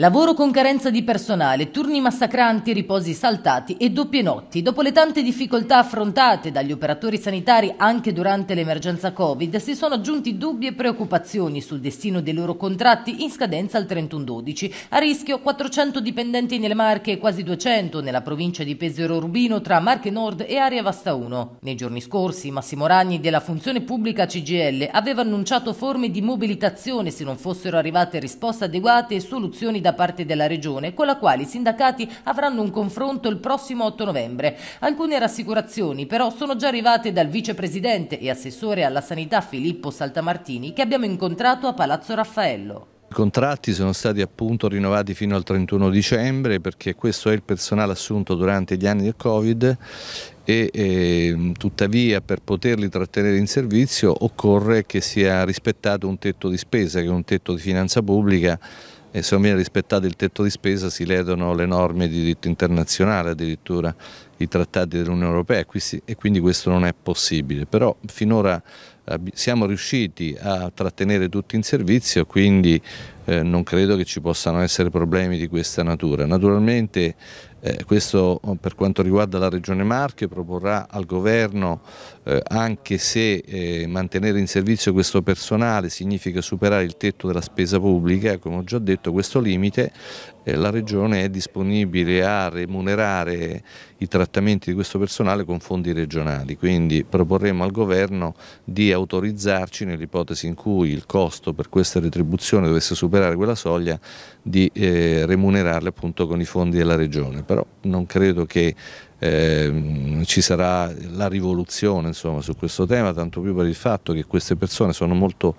Lavoro con carenza di personale, turni massacranti, riposi saltati e doppie notti. Dopo le tante difficoltà affrontate dagli operatori sanitari anche durante l'emergenza Covid, si sono aggiunti dubbi e preoccupazioni sul destino dei loro contratti in scadenza al 31-12. A rischio 400 dipendenti nelle Marche e quasi 200 nella provincia di Pesero Rubino tra Marche Nord e Area Vasta 1. Nei giorni scorsi Massimo Ragni della Funzione Pubblica CGL aveva annunciato forme di mobilitazione se non fossero arrivate risposte adeguate e soluzioni da da parte della Regione, con la quale i sindacati avranno un confronto il prossimo 8 novembre. Alcune rassicurazioni però sono già arrivate dal vicepresidente e assessore alla sanità Filippo Saltamartini che abbiamo incontrato a Palazzo Raffaello. I contratti sono stati appunto rinnovati fino al 31 dicembre perché questo è il personale assunto durante gli anni del Covid e eh, tuttavia per poterli trattenere in servizio occorre che sia rispettato un tetto di spesa che è un tetto di finanza pubblica e se non viene rispettato il tetto di spesa si ledono le norme di diritto internazionale, addirittura i trattati dell'Unione Europea e quindi questo non è possibile. Però finora eh, siamo riusciti a trattenere tutti in servizio, quindi eh, non credo che ci possano essere problemi di questa natura. Naturalmente eh, questo oh, per quanto riguarda la Regione Marche proporrà al Governo, eh, anche se eh, mantenere in servizio questo personale significa superare il tetto della spesa pubblica, come ho già detto, questo limite eh, la Regione è disponibile a remunerare i trattamenti di questo personale con fondi regionali, quindi proporremo al Governo di autorizzarci nell'ipotesi in cui il costo per questa retribuzione dovesse superare quella soglia di eh, remunerarle appunto con i fondi della Regione, però non credo che Ehm, ci sarà la rivoluzione insomma, su questo tema, tanto più per il fatto che queste persone sono molto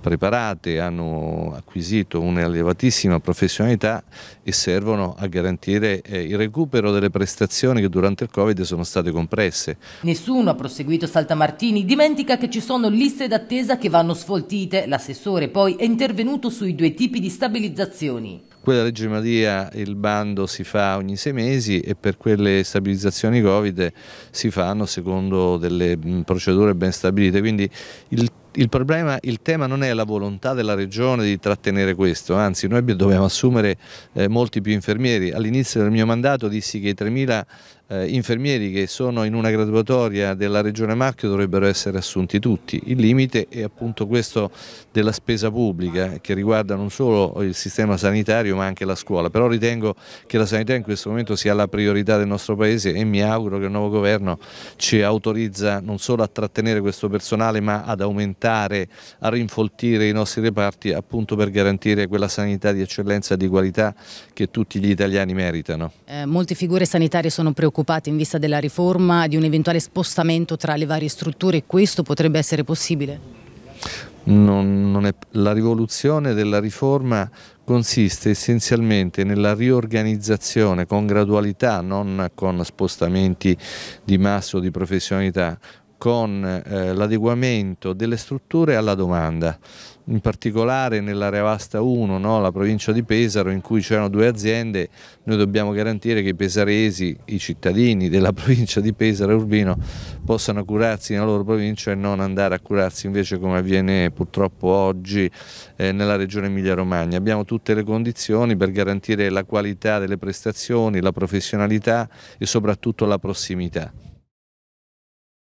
preparate, hanno acquisito un'elevatissima professionalità e servono a garantire eh, il recupero delle prestazioni che durante il Covid sono state compresse. Nessuno, ha proseguito Saltamartini, dimentica che ci sono liste d'attesa che vanno sfoltite. L'assessore poi è intervenuto sui due tipi di stabilizzazioni. Quella legge Madia il bando si fa ogni sei mesi e per quelle stabilizzazioni immunizzazioni Covid si fanno secondo delle procedure ben stabilite, quindi il il, problema, il tema non è la volontà della regione di trattenere questo, anzi noi dobbiamo assumere eh, molti più infermieri. All'inizio del mio mandato dissi che i 3.000 eh, infermieri che sono in una graduatoria della Regione Marchio dovrebbero essere assunti tutti. Il limite è appunto questo della spesa pubblica che riguarda non solo il sistema sanitario ma anche la scuola, però ritengo che la sanità in questo momento sia la priorità del nostro Paese e mi auguro che il nuovo governo ci autorizza non solo a trattenere questo personale ma ad aumentare, a rinfoltire i nostri reparti appunto per garantire quella sanità di eccellenza e di qualità che tutti gli italiani meritano. Eh, molte figure sanitarie sono preoccupate preoccupate in vista della riforma di un eventuale spostamento tra le varie strutture? Questo potrebbe essere possibile? Non, non è, la rivoluzione della riforma consiste essenzialmente nella riorganizzazione con gradualità, non con spostamenti di massa o di professionalità, con eh, l'adeguamento delle strutture alla domanda, in particolare nell'area vasta 1, no, la provincia di Pesaro, in cui c'erano due aziende, noi dobbiamo garantire che i pesaresi, i cittadini della provincia di Pesaro e Urbino possano curarsi nella loro provincia e non andare a curarsi invece come avviene purtroppo oggi eh, nella regione Emilia-Romagna. Abbiamo tutte le condizioni per garantire la qualità delle prestazioni, la professionalità e soprattutto la prossimità.